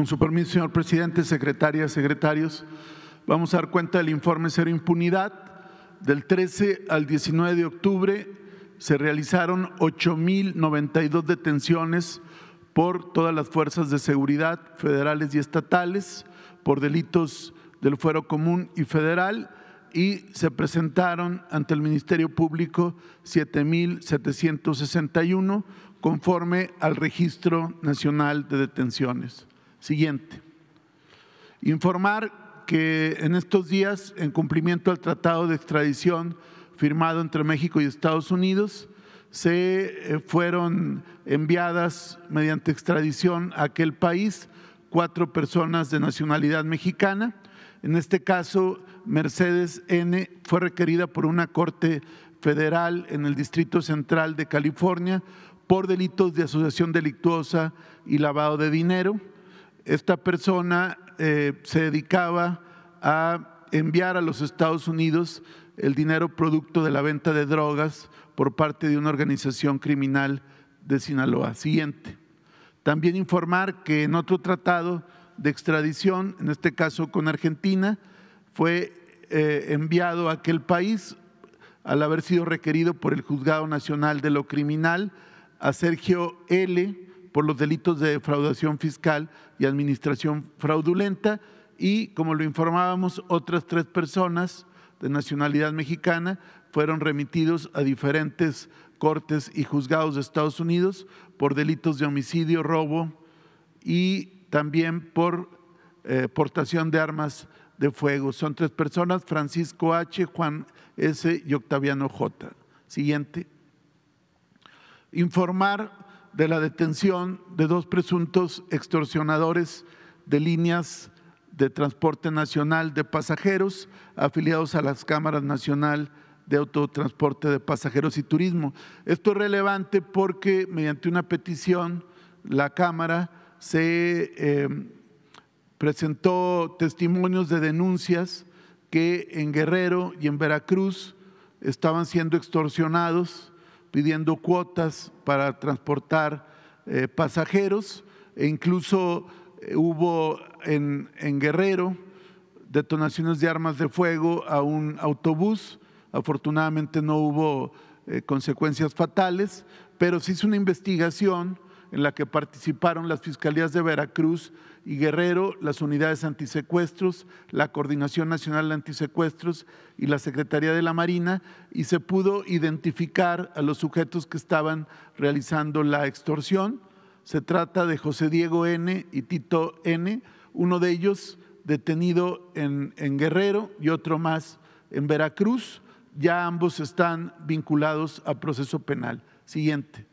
Con su permiso, señor presidente, secretarias, secretarios, vamos a dar cuenta del informe Cero Impunidad. Del 13 al 19 de octubre se realizaron 8.092 detenciones por todas las fuerzas de seguridad federales y estatales por delitos del fuero común y federal y se presentaron ante el Ministerio Público 7.761 conforme al Registro Nacional de Detenciones. Siguiente. Informar que en estos días, en cumplimiento al tratado de extradición firmado entre México y Estados Unidos, se eh, fueron enviadas mediante extradición a aquel país cuatro personas de nacionalidad mexicana. En este caso, Mercedes N. fue requerida por una corte federal en el Distrito Central de California por delitos de asociación delictuosa y lavado de dinero. Esta persona eh, se dedicaba a enviar a los Estados Unidos el dinero producto de la venta de drogas por parte de una organización criminal de Sinaloa. Siguiente. También informar que en otro tratado de extradición, en este caso con Argentina, fue eh, enviado a aquel país al haber sido requerido por el Juzgado Nacional de lo Criminal a Sergio L., por los delitos de defraudación fiscal y administración fraudulenta y, como lo informábamos, otras tres personas de nacionalidad mexicana fueron remitidos a diferentes cortes y juzgados de Estados Unidos por delitos de homicidio, robo y también por eh, portación de armas de fuego. Son tres personas, Francisco H., Juan S. y Octaviano J. Siguiente. Informar de la detención de dos presuntos extorsionadores de líneas de transporte nacional de pasajeros afiliados a las cámaras nacional de autotransporte de pasajeros y turismo. Esto es relevante porque mediante una petición la Cámara se em, presentó testimonios de denuncias que en Guerrero y en Veracruz estaban siendo extorsionados pidiendo cuotas para transportar eh, pasajeros e incluso eh, hubo en, Guerrero detonaciones de armas de fuego a un autobús. Afortunadamente no hubo eh, consecuencias fatales, pero se hizo una investigación en la que participaron las fiscalías de Veracruz y Guerrero, las unidades antisecuestros, la Coordinación Nacional de Antisecuestros y la Secretaría de la Marina, y se pudo identificar a los sujetos que estaban realizando la extorsión. Se trata de José Diego N. y Tito N., uno de ellos detenido en, en Guerrero y otro más en Veracruz. Ya ambos están vinculados a proceso penal. Siguiente.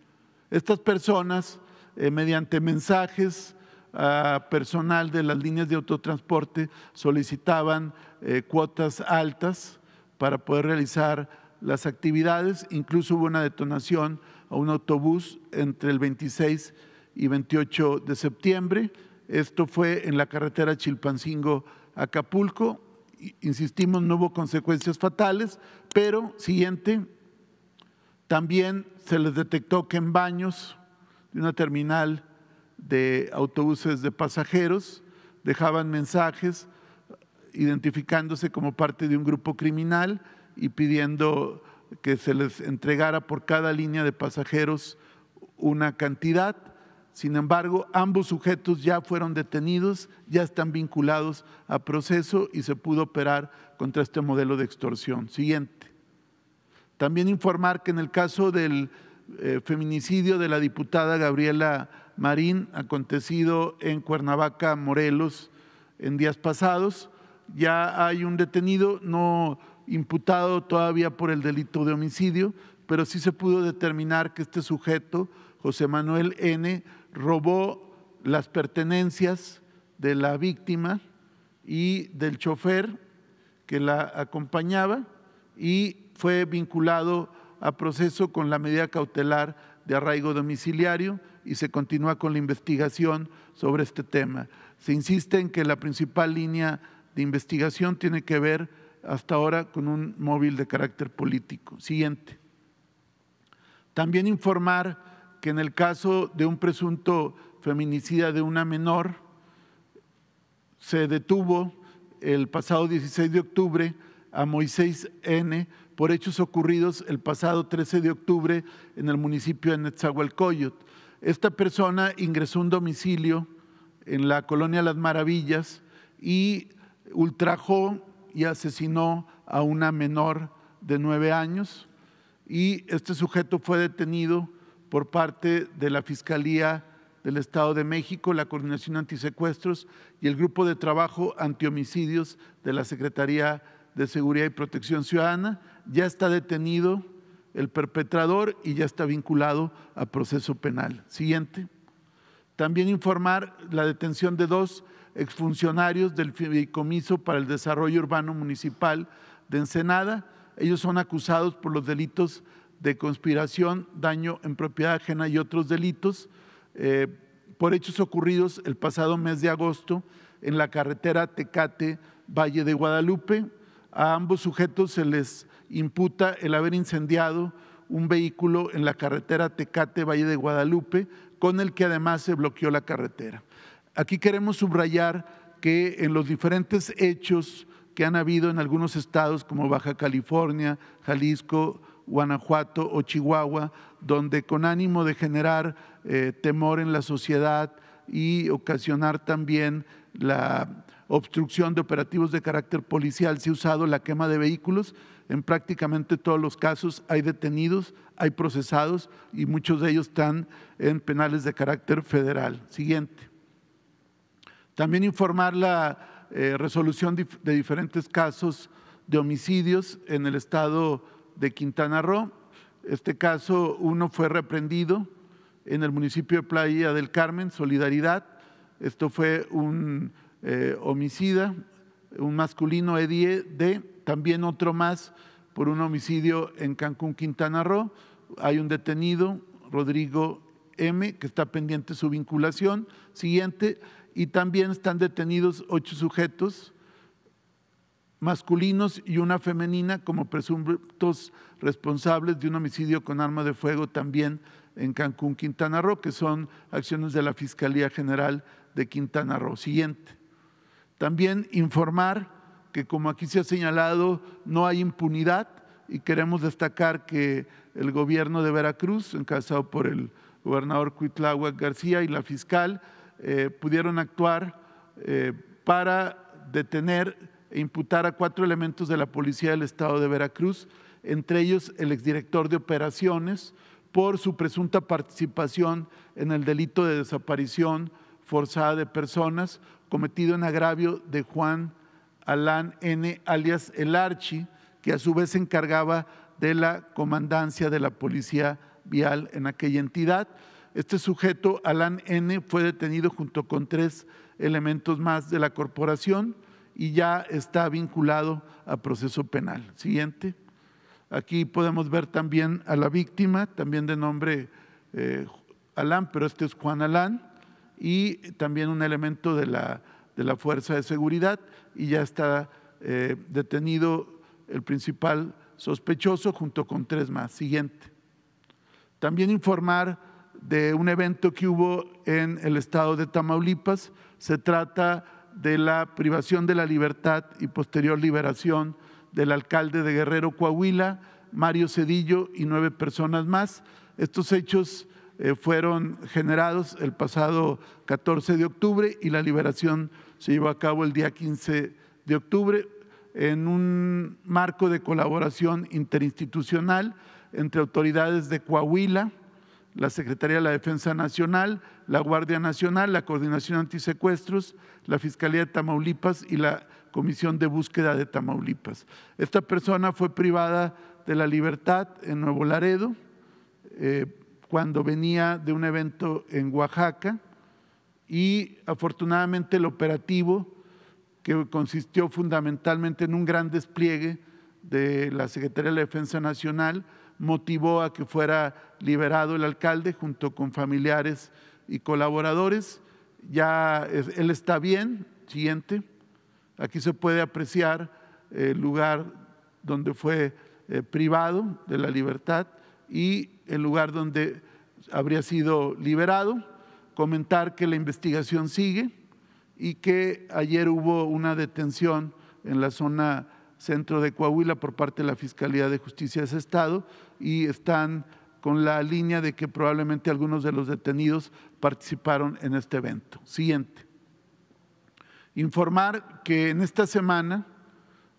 Estas personas eh, mediante mensajes a ah, personal de las líneas de autotransporte, solicitaban eh, cuotas altas para poder realizar las actividades. Incluso hubo una detonación a un autobús entre el 26 y 28 de septiembre. Esto fue en la carretera Chilpancingo-Acapulco. Insistimos, no hubo consecuencias fatales, pero siguiente, también se les detectó que en baños de una terminal de autobuses de pasajeros, dejaban mensajes eh, identificándose como parte de un grupo criminal y pidiendo que se les entregara por cada línea de pasajeros una cantidad. Sin embargo, ambos sujetos ya fueron detenidos, ya están vinculados a proceso y se pudo operar contra este modelo de extorsión. Siguiente. También informar que en el caso del eh, feminicidio de la diputada Gabriela Marín acontecido en Cuernavaca, Morelos, en días pasados. Ya hay un detenido, no imputado todavía por el delito de homicidio, pero sí se pudo determinar que este sujeto, José Manuel N., robó las pertenencias de la víctima y del chofer que la acompañaba y fue vinculado a proceso con la medida cautelar de arraigo domiciliario y se continúa con la investigación sobre este tema. Se insiste en que la principal línea de investigación tiene que ver hasta ahora con un móvil de carácter político. Siguiente. También informar que en el caso de un presunto feminicida de una menor, se detuvo el pasado 16 de octubre a Moisés N por hechos ocurridos el pasado 13 de octubre en el municipio de Netzahualcoyot. Esta persona ingresó a un domicilio en la colonia Las Maravillas y ultrajó y asesinó a una menor de nueve años y este sujeto fue detenido por parte de la Fiscalía del Estado de México, la Coordinación Antisecuestros y el Grupo de Trabajo Antihomicidios de la Secretaría de Seguridad y Protección Ciudadana, ya está detenido el perpetrador y ya está vinculado a proceso penal. Siguiente. También informar la detención de dos exfuncionarios del Fideicomiso para el Desarrollo Urbano Municipal de Ensenada. Ellos son acusados por los delitos de conspiración, daño en propiedad ajena y otros delitos eh, por hechos ocurridos el pasado mes de agosto en la carretera Tecate, Valle de Guadalupe. A ambos sujetos se les imputa el haber incendiado un vehículo en la carretera Tecate Valle de Guadalupe, con el que además se bloqueó la carretera. Aquí queremos subrayar que en los diferentes hechos que han habido en algunos estados como Baja California, Jalisco, Guanajuato o Chihuahua, donde con ánimo de generar eh, temor en la sociedad y ocasionar también la obstrucción de operativos de carácter policial, se ha usado la quema de vehículos. En prácticamente todos los casos hay detenidos, hay procesados y muchos de ellos están en penales de carácter federal. Siguiente. También informar la eh, resolución de diferentes casos de homicidios en el estado de Quintana Roo. Este caso, uno fue reprendido en el municipio de Playa del Carmen, Solidaridad. Esto fue un eh, homicida, un masculino ED, e, también otro más por un homicidio en Cancún, Quintana Roo. Hay un detenido, Rodrigo M, que está pendiente su vinculación. Siguiente, y también están detenidos ocho sujetos masculinos y una femenina como presuntos responsables de un homicidio con arma de fuego también en Cancún, Quintana Roo, que son acciones de la Fiscalía General de Quintana Roo. Siguiente. También informar que, como aquí se ha señalado, no hay impunidad y queremos destacar que el gobierno de Veracruz, encabezado por el gobernador Cuitláhuac García y la fiscal, eh, pudieron actuar eh, para detener e imputar a cuatro elementos de la policía del estado de Veracruz, entre ellos el exdirector de operaciones, por su presunta participación en el delito de desaparición forzada de personas, cometido en agravio de Juan Alán N., alias El Archi, que a su vez se encargaba de la comandancia de la Policía Vial en aquella entidad. Este sujeto, Alan N., fue detenido junto con tres elementos más de la corporación y ya está vinculado a proceso penal. Siguiente. Aquí podemos ver también a la víctima, también de nombre eh, Alán, pero este es Juan Alán y también un elemento de la, fuerza de seguridad y ya está eh, detenido el principal sospechoso junto con tres más. Siguiente. También informar de un evento que hubo en el estado de Tamaulipas. Se trata de la privación de la libertad y posterior liberación del alcalde de Guerrero Coahuila, Mario Cedillo y nueve personas más. Estos hechos eh, fueron generados el pasado 14 de octubre y la liberación se llevó a cabo el día 15 de octubre en un marco de colaboración interinstitucional entre autoridades de Coahuila, la Secretaría de la Defensa Nacional, la Guardia Nacional, la Coordinación Antisecuestros, la Fiscalía de Tamaulipas y la Comisión de Búsqueda de Tamaulipas. Esta persona fue privada de la libertad en Nuevo Laredo. Eh, cuando venía de un evento en Oaxaca y afortunadamente el operativo, que consistió fundamentalmente en un gran despliegue de la Secretaría de la Defensa Nacional, motivó a que fuera liberado el alcalde junto con familiares y colaboradores. Ya él está bien, siguiente. Aquí se puede apreciar el lugar donde fue eh, privado de la libertad y el lugar donde habría sido liberado, comentar que la investigación sigue y que ayer hubo una detención en la zona centro de Coahuila por parte de la Fiscalía de Justicia de ese estado y están con la línea de que probablemente algunos de los detenidos participaron en este evento. Siguiente. Informar que en esta semana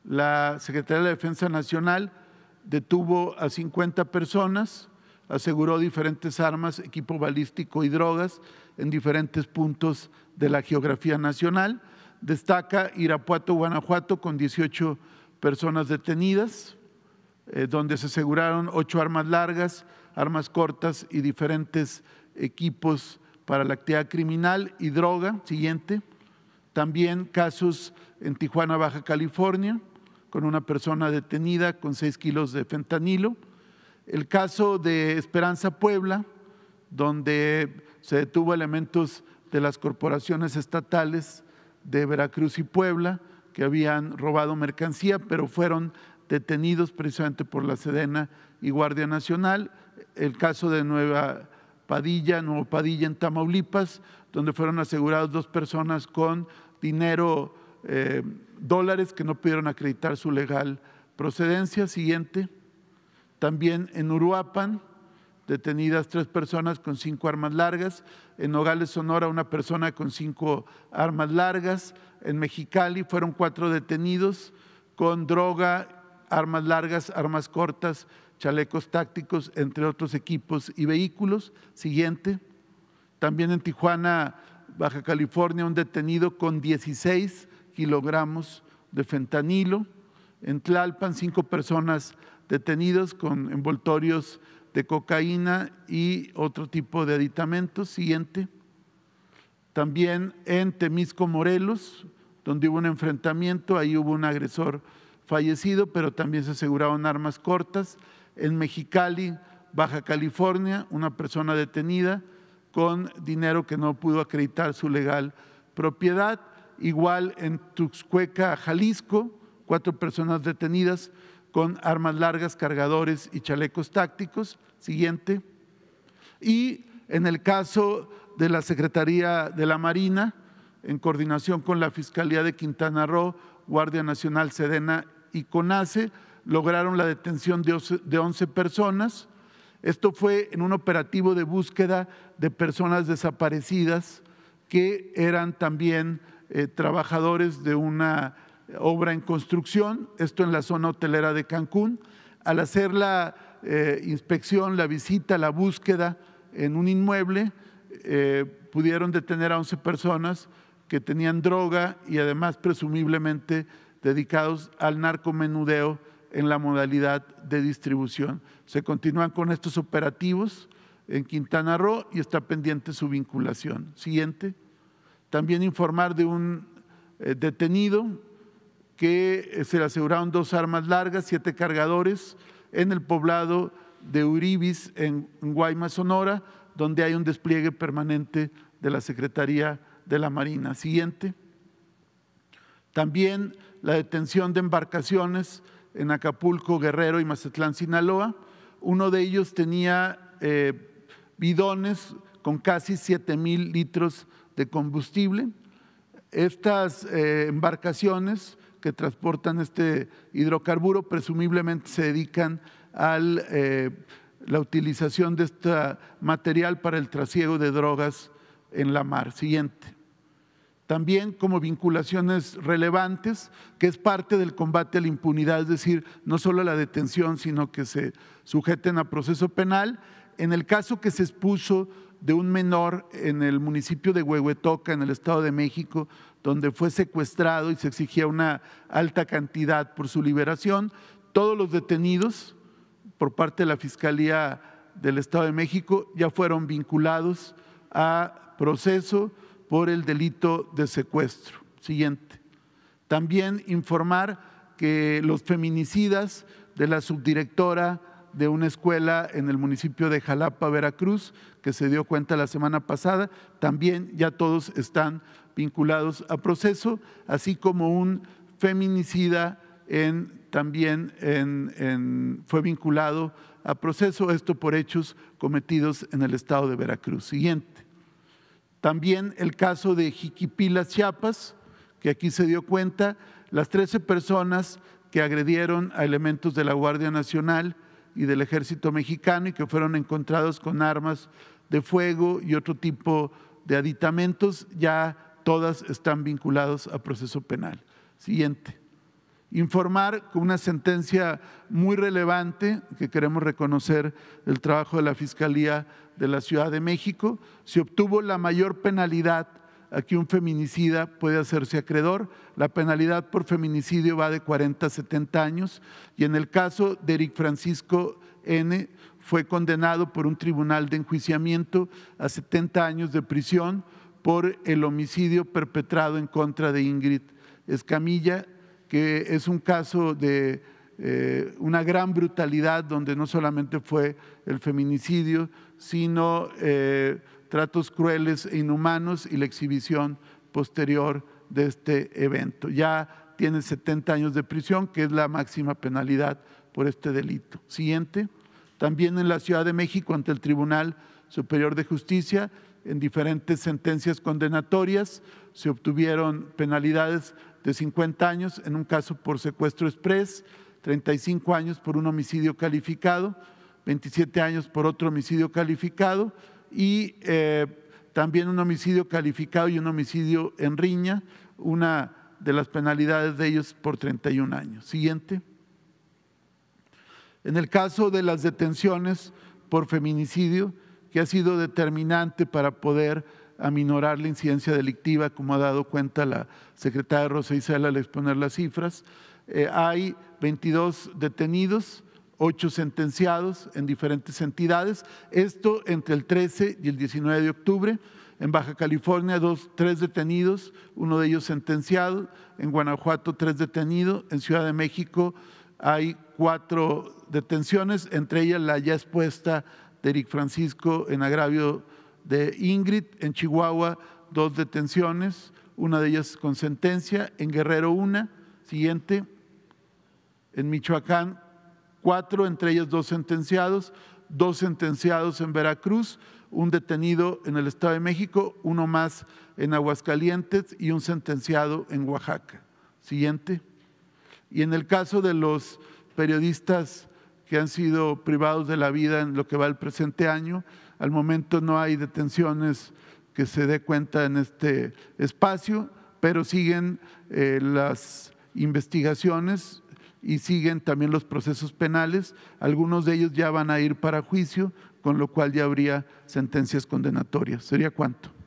la Secretaría de la Defensa Nacional detuvo a 50 personas, aseguró diferentes armas, equipo balístico y drogas en diferentes puntos de la geografía nacional. Destaca Irapuato, Guanajuato, con 18 personas detenidas, eh, donde se aseguraron ocho armas largas, armas cortas y diferentes equipos para la actividad criminal y droga. Siguiente. También casos en Tijuana, Baja California, con una persona detenida con seis kilos de fentanilo. El caso de Esperanza Puebla, donde se detuvo elementos de las corporaciones estatales de Veracruz y Puebla que habían robado mercancía, pero fueron detenidos precisamente por la Sedena y Guardia Nacional. El caso de Nueva Padilla, Nuevo Padilla en Tamaulipas, donde fueron asegurados dos personas con dinero eh, dólares que no pudieron acreditar su legal procedencia. Siguiente. También en Uruapan, detenidas tres personas con cinco armas largas. En Nogales, Sonora, una persona con cinco armas largas. En Mexicali fueron cuatro detenidos con droga, armas largas, armas cortas, chalecos tácticos, entre otros equipos y vehículos. Siguiente. También en Tijuana, Baja California, un detenido con 16 kilogramos de fentanilo. En Tlalpan, cinco personas detenidas con envoltorios de cocaína y otro tipo de aditamentos. Siguiente. También en Temisco, Morelos, donde hubo un enfrentamiento, ahí hubo un agresor fallecido, pero también se aseguraron armas cortas. En Mexicali, Baja California, una persona detenida con dinero que no pudo acreditar su legal propiedad igual en Tuxcueca, Jalisco, cuatro personas detenidas con armas largas, cargadores y chalecos tácticos. Siguiente. Y en el caso de la Secretaría de la Marina, en coordinación con la Fiscalía de Quintana Roo, Guardia Nacional, Sedena y CONACE, lograron la detención de 11 personas. Esto fue en un operativo de búsqueda de personas desaparecidas que eran también eh, trabajadores de una obra en construcción, esto en la zona hotelera de Cancún. Al hacer la eh, inspección, la visita, la búsqueda en un inmueble, eh, pudieron detener a 11 personas que tenían droga y además presumiblemente dedicados al narcomenudeo en la modalidad de distribución. Se continúan con estos operativos en Quintana Roo y está pendiente su vinculación. Siguiente. También informar de un eh, detenido que eh, se le aseguraron dos armas largas, siete cargadores, en el poblado de Uribis, en Guaymas, Sonora, donde hay un despliegue permanente de la Secretaría de la Marina. Siguiente. También la detención de embarcaciones en Acapulco, Guerrero y Mazatlán, Sinaloa. Uno de ellos tenía eh, bidones con casi siete mil litros de combustible. Estas eh, embarcaciones que transportan este hidrocarburo presumiblemente se dedican a eh, la utilización de este material para el trasiego de drogas en la mar. Siguiente también como vinculaciones relevantes, que es parte del combate a la impunidad, es decir, no solo a la detención, sino que se sujeten a proceso penal. En el caso que se expuso de un menor en el municipio de Huehuetoca, en el Estado de México, donde fue secuestrado y se exigía una alta cantidad por su liberación, todos los detenidos por parte de la Fiscalía del Estado de México ya fueron vinculados a proceso por el delito de secuestro. Siguiente. También informar que los feminicidas de la subdirectora de una escuela en el municipio de Jalapa, Veracruz, que se dio cuenta la semana pasada, también ya todos están vinculados a proceso, así como un feminicida en, también fue vinculado a proceso, esto por hechos cometidos en el estado de Veracruz. Siguiente. También el caso de Jiquipilas, Chiapas, que aquí se dio cuenta, las 13 personas que agredieron a elementos de la Guardia Nacional y del Ejército Mexicano y que fueron encontrados con armas de fuego y otro tipo de aditamentos, ya todas están vinculadas a proceso penal. Siguiente informar con una sentencia muy relevante que queremos reconocer el trabajo de la Fiscalía de la Ciudad de México. Se obtuvo la mayor penalidad a que un feminicida puede hacerse acreedor. La penalidad por feminicidio va de 40 a 70 años y en el caso de Eric Francisco N fue condenado por un tribunal de enjuiciamiento a 70 años de prisión por el homicidio perpetrado en contra de Ingrid Escamilla que es un caso de eh, una gran brutalidad donde no solamente fue el feminicidio, sino eh, tratos crueles e inhumanos y la exhibición posterior de este evento. Ya tiene 70 años de prisión, que es la máxima penalidad por este delito. Siguiente. También en la Ciudad de México, ante el Tribunal Superior de Justicia, en diferentes sentencias condenatorias se obtuvieron penalidades de 50 años en un caso por secuestro express, 35 años por un homicidio calificado, 27 años por otro homicidio calificado y eh, también un homicidio calificado y un homicidio en riña, una de las penalidades de ellos por 31 años. Siguiente. En el caso de las detenciones por feminicidio, que ha sido determinante para poder aminorar la incidencia delictiva, como ha dado cuenta la secretaria Rosa Isela al exponer las cifras. Eh, hay 22 detenidos, 8 sentenciados en diferentes entidades, esto entre el 13 y el 19 de octubre. En Baja California, dos, tres detenidos, uno de ellos sentenciado. En Guanajuato, tres detenidos. En Ciudad de México hay cuatro detenciones, entre ellas la ya expuesta de Eric Francisco en agravio de Ingrid en Chihuahua, dos detenciones, una de ellas con sentencia, en Guerrero una, siguiente, en Michoacán cuatro, entre ellas dos sentenciados, dos sentenciados en Veracruz, un detenido en el Estado de México, uno más en Aguascalientes y un sentenciado en Oaxaca. Siguiente. Y en el caso de los periodistas que han sido privados de la vida en lo que va el presente año, al momento no hay detenciones que se dé cuenta en este espacio, pero siguen eh, las investigaciones y siguen también los procesos penales. Algunos de ellos ya van a ir para juicio, con lo cual ya habría sentencias condenatorias. ¿Sería cuánto?